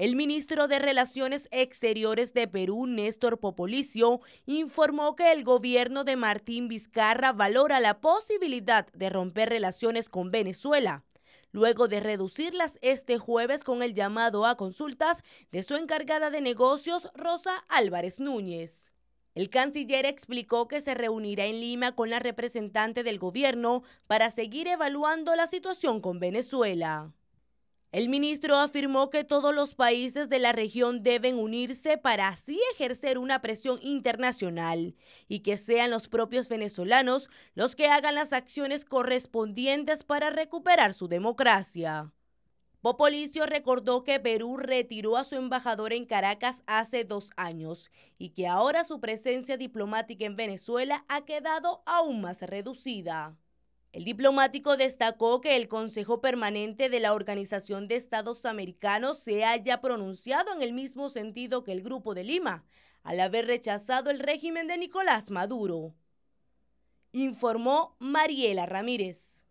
El ministro de Relaciones Exteriores de Perú, Néstor Popolicio, informó que el gobierno de Martín Vizcarra valora la posibilidad de romper relaciones con Venezuela, luego de reducirlas este jueves con el llamado a consultas de su encargada de negocios, Rosa Álvarez Núñez. El canciller explicó que se reunirá en Lima con la representante del gobierno para seguir evaluando la situación con Venezuela. El ministro afirmó que todos los países de la región deben unirse para así ejercer una presión internacional y que sean los propios venezolanos los que hagan las acciones correspondientes para recuperar su democracia. Popolicio recordó que Perú retiró a su embajador en Caracas hace dos años y que ahora su presencia diplomática en Venezuela ha quedado aún más reducida. El diplomático destacó que el Consejo Permanente de la Organización de Estados Americanos se haya pronunciado en el mismo sentido que el Grupo de Lima, al haber rechazado el régimen de Nicolás Maduro. Informó Mariela Ramírez.